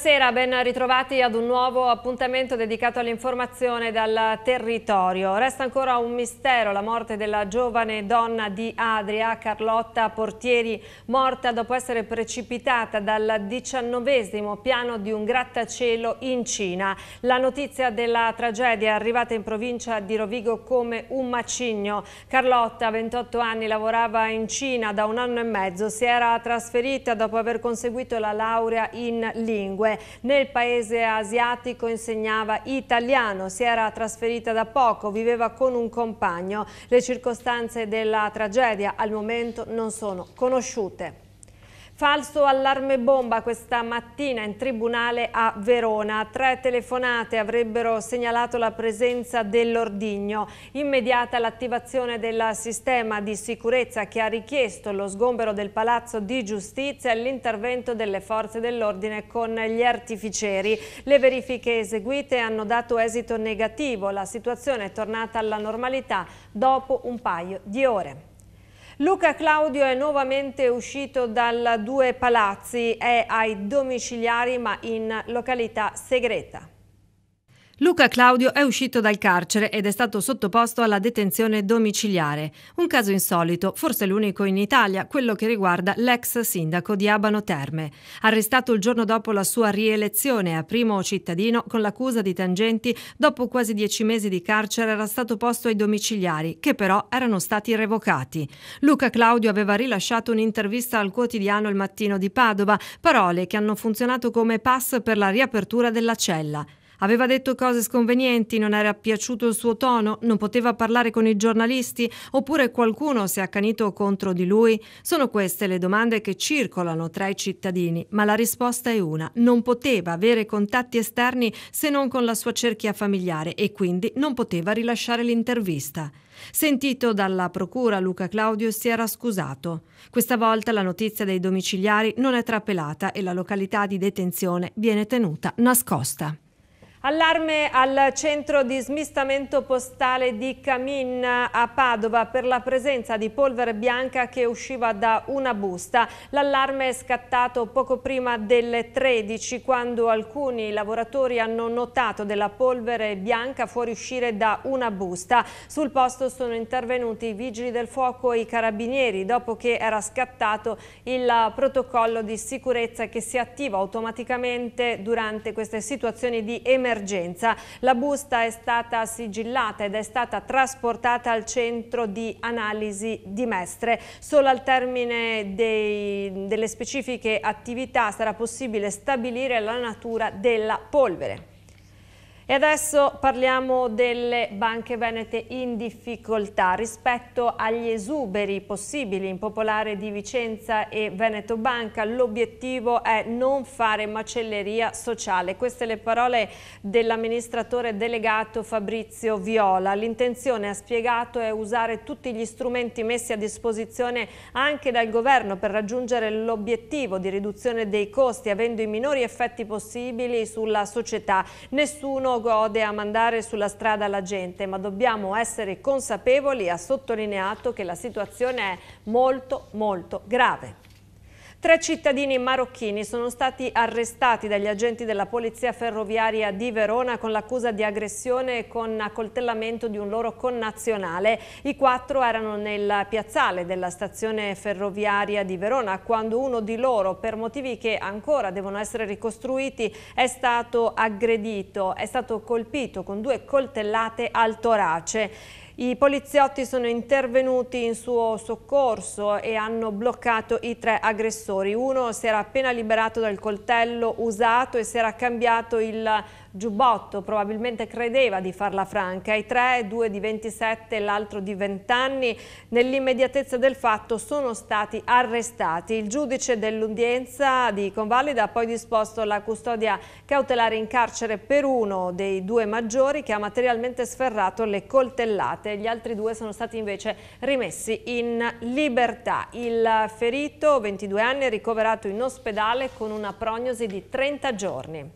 Buonasera, ben ritrovati ad un nuovo appuntamento dedicato all'informazione dal territorio. Resta ancora un mistero la morte della giovane donna di Adria, Carlotta Portieri, morta dopo essere precipitata dal diciannovesimo piano di un grattacielo in Cina. La notizia della tragedia è arrivata in provincia di Rovigo come un macigno. Carlotta, 28 anni, lavorava in Cina da un anno e mezzo, si era trasferita dopo aver conseguito la laurea in lingua 2. Nel paese asiatico insegnava italiano, si era trasferita da poco, viveva con un compagno. Le circostanze della tragedia al momento non sono conosciute. Falso allarme bomba questa mattina in tribunale a Verona. Tre telefonate avrebbero segnalato la presenza dell'ordigno. Immediata l'attivazione del sistema di sicurezza che ha richiesto lo sgombero del Palazzo di Giustizia e l'intervento delle forze dell'ordine con gli artificieri. Le verifiche eseguite hanno dato esito negativo. La situazione è tornata alla normalità dopo un paio di ore. Luca Claudio è nuovamente uscito dal Due Palazzi, è ai domiciliari ma in località segreta. Luca Claudio è uscito dal carcere ed è stato sottoposto alla detenzione domiciliare. Un caso insolito, forse l'unico in Italia, quello che riguarda l'ex sindaco di Abano Terme. Arrestato il giorno dopo la sua rielezione a primo cittadino con l'accusa di tangenti, dopo quasi dieci mesi di carcere era stato posto ai domiciliari, che però erano stati revocati. Luca Claudio aveva rilasciato un'intervista al quotidiano Il Mattino di Padova, parole che hanno funzionato come pass per la riapertura della cella. Aveva detto cose sconvenienti, non era piaciuto il suo tono, non poteva parlare con i giornalisti oppure qualcuno si è accanito contro di lui? Sono queste le domande che circolano tra i cittadini, ma la risposta è una. Non poteva avere contatti esterni se non con la sua cerchia familiare e quindi non poteva rilasciare l'intervista. Sentito dalla procura, Luca Claudio si era scusato. Questa volta la notizia dei domiciliari non è trapelata e la località di detenzione viene tenuta nascosta. Allarme al centro di smistamento postale di Camin a Padova per la presenza di polvere bianca che usciva da una busta. L'allarme è scattato poco prima delle 13 quando alcuni lavoratori hanno notato della polvere bianca fuoriuscire da una busta. Sul posto sono intervenuti i vigili del fuoco e i carabinieri dopo che era scattato il protocollo di sicurezza che si attiva automaticamente durante queste situazioni di emergenza emergenza. La busta è stata sigillata ed è stata trasportata al centro di analisi di Mestre. Solo al termine dei, delle specifiche attività sarà possibile stabilire la natura della polvere. E adesso parliamo delle banche venete in difficoltà rispetto agli esuberi possibili in Popolare di Vicenza e Veneto Banca. L'obiettivo è non fare macelleria sociale. Queste le parole dell'amministratore delegato Fabrizio Viola. L'intenzione, ha spiegato, è usare tutti gli strumenti messi a disposizione anche dal governo per raggiungere l'obiettivo di riduzione dei costi avendo i minori effetti possibili sulla società. Nessuno solo gode a mandare sulla strada la gente, ma dobbiamo essere consapevoli, ha sottolineato che la situazione è molto molto grave. Tre cittadini marocchini sono stati arrestati dagli agenti della polizia ferroviaria di Verona con l'accusa di aggressione e con accoltellamento di un loro connazionale. I quattro erano nel piazzale della stazione ferroviaria di Verona quando uno di loro, per motivi che ancora devono essere ricostruiti, è stato aggredito, è stato colpito con due coltellate al torace. I poliziotti sono intervenuti in suo soccorso e hanno bloccato i tre aggressori. Uno si era appena liberato dal coltello usato e si era cambiato il Giubbotto probabilmente credeva di farla franca. I tre, due di 27 e l'altro di 20 anni, nell'immediatezza del fatto sono stati arrestati. Il giudice dell'udienza di Convalida ha poi disposto la custodia cautelare in carcere per uno dei due maggiori che ha materialmente sferrato le coltellate. Gli altri due sono stati invece rimessi in libertà. Il ferito, 22 anni, è ricoverato in ospedale con una prognosi di 30 giorni.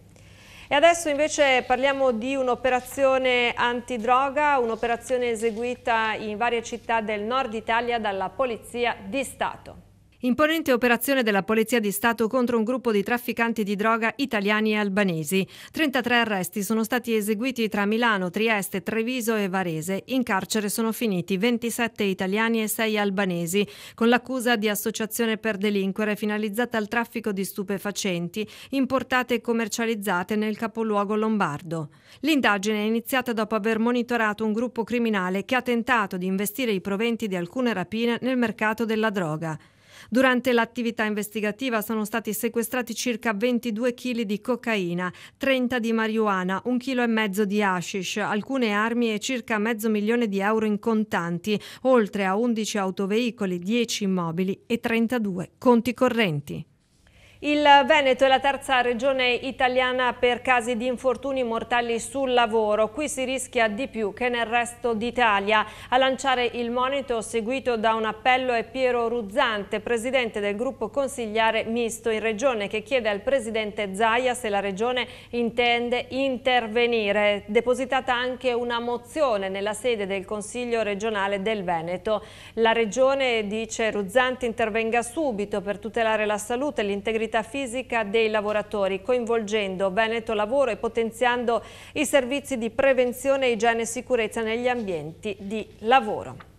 E adesso invece parliamo di un'operazione antidroga, un'operazione eseguita in varie città del nord Italia dalla Polizia di Stato. Imponente operazione della Polizia di Stato contro un gruppo di trafficanti di droga italiani e albanesi. 33 arresti sono stati eseguiti tra Milano, Trieste, Treviso e Varese. In carcere sono finiti 27 italiani e 6 albanesi con l'accusa di associazione per delinquere finalizzata al traffico di stupefacenti importate e commercializzate nel capoluogo lombardo. L'indagine è iniziata dopo aver monitorato un gruppo criminale che ha tentato di investire i proventi di alcune rapine nel mercato della droga. Durante l'attività investigativa sono stati sequestrati circa 22 kg di cocaina, 30 di marijuana, un chilo e mezzo di hashish, alcune armi e circa mezzo milione di euro in contanti, oltre a 11 autoveicoli, 10 immobili e 32 conti correnti. Il Veneto è la terza regione italiana per casi di infortuni mortali sul lavoro. Qui si rischia di più che nel resto d'Italia. A lanciare il monito seguito da un appello è Piero Ruzzante, presidente del gruppo consigliare misto in regione, che chiede al presidente Zaia se la regione intende intervenire. Depositata anche una mozione nella sede del Consiglio regionale del Veneto. La regione, dice Ruzzante, intervenga subito per tutelare la salute e l'integrità integrità fisica dei lavoratori, coinvolgendo Veneto Lavoro e potenziando i servizi di prevenzione, igiene e sicurezza negli ambienti di lavoro.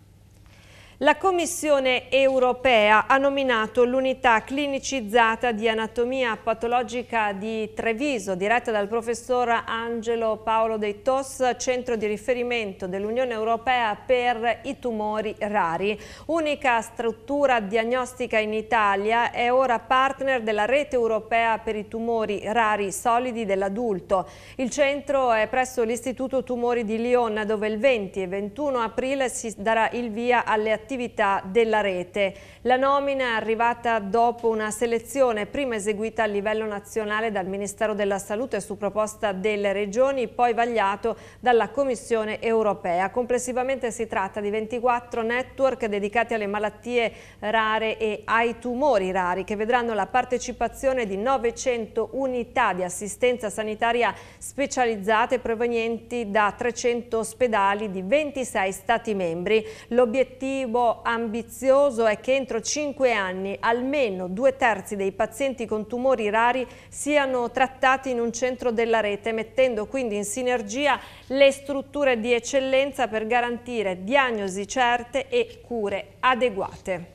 La Commissione europea ha nominato l'unità clinicizzata di anatomia patologica di Treviso, diretta dal professor Angelo Paolo Dei Tos, centro di riferimento dell'Unione Europea per i tumori rari. Unica struttura diagnostica in Italia, è ora partner della rete europea per i tumori rari solidi dell'adulto. Il centro è presso l'Istituto Tumori di Lione, dove il 20 e 21 aprile si darà il via alle attività attività della rete. La nomina è arrivata dopo una selezione prima eseguita a livello nazionale dal Ministero della Salute su proposta delle regioni, poi vagliato dalla Commissione europea. Complessivamente si tratta di 24 network dedicati alle malattie rare e ai tumori rari che vedranno la partecipazione di 900 unità di assistenza sanitaria specializzate provenienti da 300 ospedali di 26 stati membri. L'obiettivo obiettivo ambizioso è che entro cinque anni almeno due terzi dei pazienti con tumori rari siano trattati in un centro della rete, mettendo quindi in sinergia le strutture di eccellenza per garantire diagnosi certe e cure adeguate.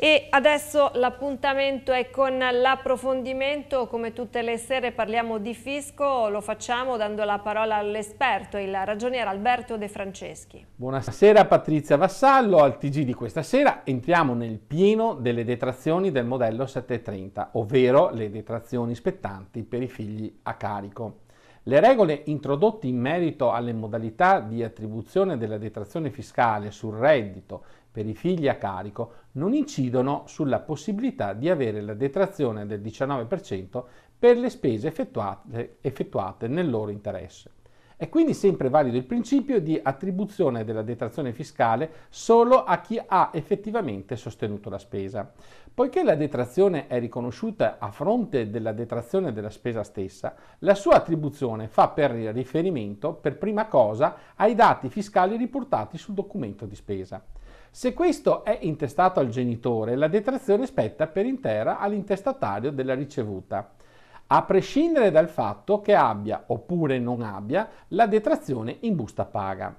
E adesso l'appuntamento è con l'approfondimento, come tutte le sere parliamo di fisco, lo facciamo dando la parola all'esperto, il ragioniere Alberto De Franceschi. Buonasera Patrizia Vassallo, al TG di questa sera entriamo nel pieno delle detrazioni del modello 730, ovvero le detrazioni spettanti per i figli a carico. Le regole introdotte in merito alle modalità di attribuzione della detrazione fiscale sul reddito per i figli a carico non incidono sulla possibilità di avere la detrazione del 19% per le spese effettuate, effettuate nel loro interesse. È quindi sempre valido il principio di attribuzione della detrazione fiscale solo a chi ha effettivamente sostenuto la spesa. Poiché la detrazione è riconosciuta a fronte della detrazione della spesa stessa, la sua attribuzione fa per riferimento per prima cosa ai dati fiscali riportati sul documento di spesa. Se questo è intestato al genitore, la detrazione spetta per intera all'intestatario della ricevuta a prescindere dal fatto che abbia oppure non abbia la detrazione in busta paga.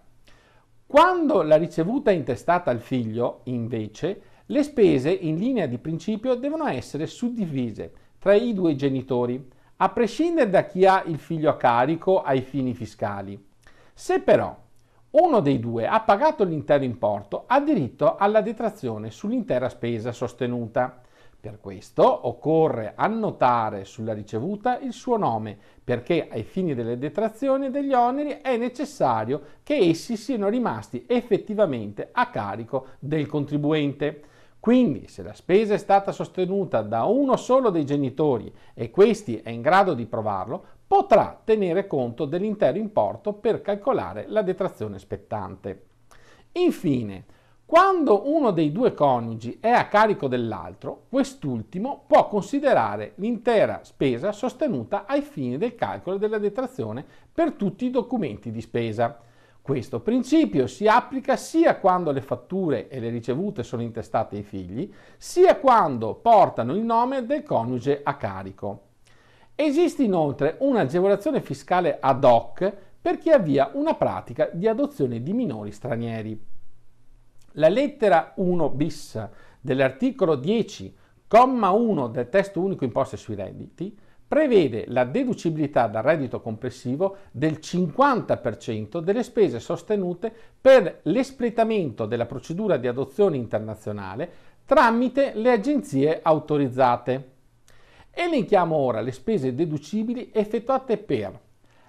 Quando la ricevuta è intestata al figlio, invece, le spese in linea di principio devono essere suddivise tra i due genitori, a prescindere da chi ha il figlio a carico ai fini fiscali. Se però uno dei due ha pagato l'intero importo, ha diritto alla detrazione sull'intera spesa sostenuta per questo occorre annotare sulla ricevuta il suo nome, perché ai fini delle detrazioni e degli oneri è necessario che essi siano rimasti effettivamente a carico del contribuente. Quindi, se la spesa è stata sostenuta da uno solo dei genitori e questi è in grado di provarlo, potrà tenere conto dell'intero importo per calcolare la detrazione spettante. Infine, quando uno dei due coniugi è a carico dell'altro, quest'ultimo può considerare l'intera spesa sostenuta ai fini del calcolo della detrazione per tutti i documenti di spesa. Questo principio si applica sia quando le fatture e le ricevute sono intestate ai figli, sia quando portano il nome del coniuge a carico. Esiste inoltre un'agevolazione fiscale ad hoc per chi avvia una pratica di adozione di minori stranieri. La lettera 1 bis dell'articolo 10, comma 1 del testo unico imposte sui redditi prevede la deducibilità dal reddito complessivo del 50% delle spese sostenute per l'espletamento della procedura di adozione internazionale tramite le agenzie autorizzate. Elenchiamo ora le spese deducibili effettuate per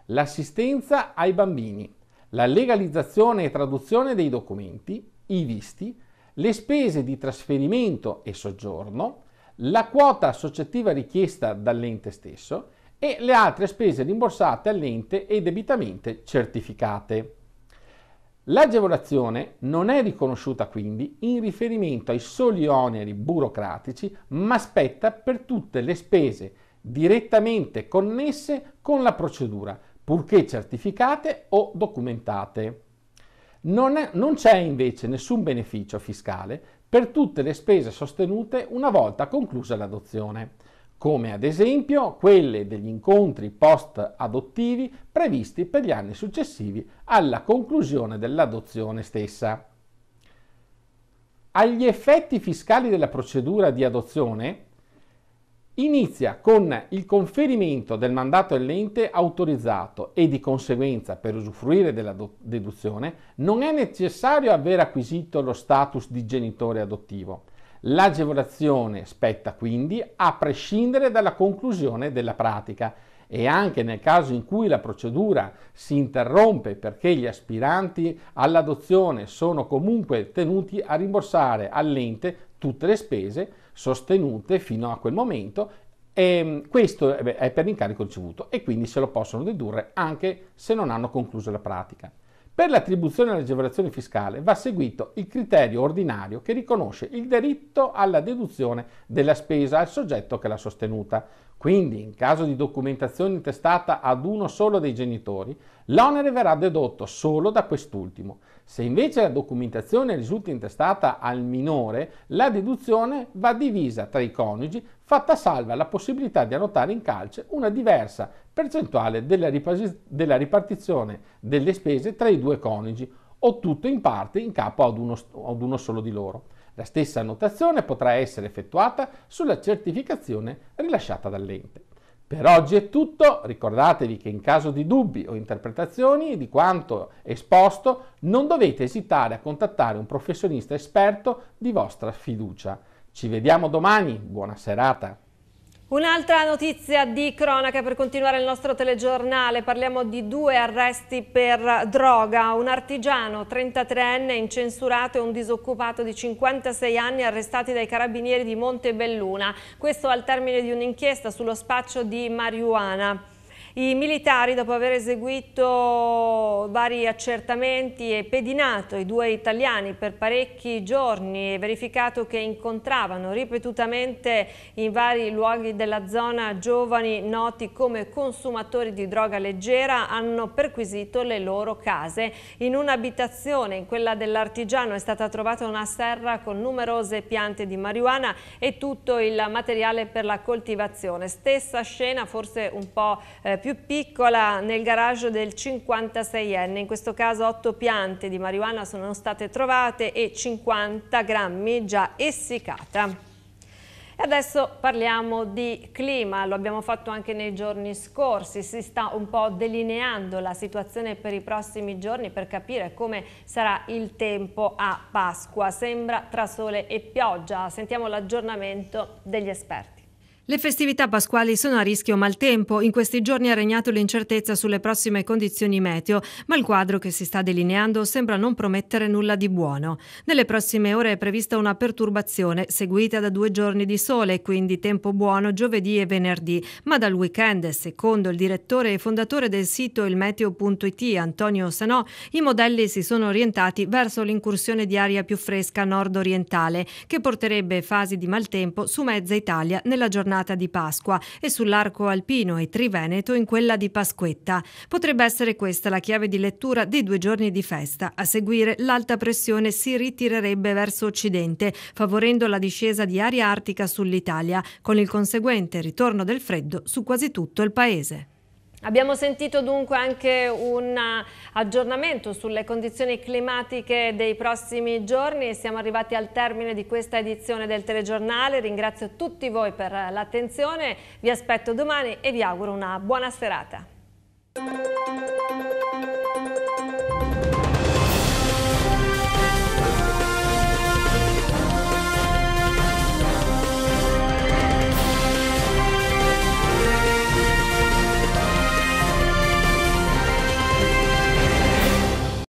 l'assistenza ai bambini, la legalizzazione e traduzione dei documenti, i visti, le spese di trasferimento e soggiorno, la quota associativa richiesta dall'ente stesso e le altre spese rimborsate all'ente e debitamente certificate. L'agevolazione non è riconosciuta quindi in riferimento ai soli oneri burocratici, ma spetta per tutte le spese direttamente connesse con la procedura, purché certificate o documentate. Non, c'è invece nessun beneficio fiscale per tutte le spese sostenute una volta conclusa l'adozione, come ad esempio quelle degli incontri post-adottivi previsti per gli anni successivi alla conclusione dell'adozione stessa. Agli effetti fiscali della procedura di adozione Inizia con il conferimento del mandato all'ente autorizzato e di conseguenza per usufruire della deduzione non è necessario aver acquisito lo status di genitore adottivo. L'agevolazione spetta quindi a prescindere dalla conclusione della pratica e anche nel caso in cui la procedura si interrompe perché gli aspiranti all'adozione sono comunque tenuti a rimborsare all'ente tutte le spese sostenute fino a quel momento e ehm, questo eh, è per l'incarico ricevuto e quindi se lo possono dedurre anche se non hanno concluso la pratica. Per l'attribuzione all'agevolazione fiscale va seguito il criterio ordinario che riconosce il diritto alla deduzione della spesa al soggetto che l'ha sostenuta. Quindi, in caso di documentazione intestata ad uno solo dei genitori, l'onere verrà dedotto solo da quest'ultimo. Se invece la documentazione risulta intestata al minore, la deduzione va divisa tra i coniugi, fatta salva la possibilità di annotare in calce una diversa percentuale della, della ripartizione delle spese tra i due coniugi, o tutto in parte in capo ad uno, ad uno solo di loro. La stessa annotazione potrà essere effettuata sulla certificazione rilasciata dall'ente. Per oggi è tutto, ricordatevi che in caso di dubbi o interpretazioni di quanto esposto non dovete esitare a contattare un professionista esperto di vostra fiducia. Ci vediamo domani, buona serata! Un'altra notizia di cronaca per continuare il nostro telegiornale, parliamo di due arresti per droga, un artigiano 33enne incensurato e un disoccupato di 56 anni arrestati dai carabinieri di Montebelluna, questo al termine di un'inchiesta sullo spaccio di marijuana. I militari, dopo aver eseguito vari accertamenti e pedinato i due italiani per parecchi giorni e verificato che incontravano ripetutamente in vari luoghi della zona giovani noti come consumatori di droga leggera, hanno perquisito le loro case. In un'abitazione, in quella dell'artigiano, è stata trovata una serra con numerose piante di marijuana e tutto il materiale per la coltivazione. Stessa scena, forse un po' eh, più piccola nel garage del 56enne. In questo caso 8 piante di marijuana sono state trovate e 50 grammi già essiccata. E adesso parliamo di clima, lo abbiamo fatto anche nei giorni scorsi, si sta un po' delineando la situazione per i prossimi giorni per capire come sarà il tempo a Pasqua, sembra tra sole e pioggia, sentiamo l'aggiornamento degli esperti. Le festività pasquali sono a rischio maltempo. In questi giorni ha regnato l'incertezza sulle prossime condizioni meteo, ma il quadro che si sta delineando sembra non promettere nulla di buono. Nelle prossime ore è prevista una perturbazione, seguita da due giorni di sole, quindi tempo buono giovedì e venerdì. Ma dal weekend, secondo il direttore e fondatore del sito ilmeteo.it, Antonio Sanò, i modelli si sono orientati verso l'incursione di aria più fresca nord-orientale, che porterebbe fasi di maltempo su mezza Italia nella giornata giornata di Pasqua e sull'arco alpino e Triveneto in quella di Pasquetta. Potrebbe essere questa la chiave di lettura dei due giorni di festa. A seguire l'alta pressione si ritirerebbe verso occidente, favorendo la discesa di aria artica sull'Italia, con il conseguente ritorno del freddo su quasi tutto il paese. Abbiamo sentito dunque anche un eh, aggiornamento sulle condizioni climatiche dei prossimi giorni. Siamo arrivati al termine di questa edizione del telegiornale. Ringrazio tutti voi per l'attenzione, vi aspetto domani e vi auguro una buona serata.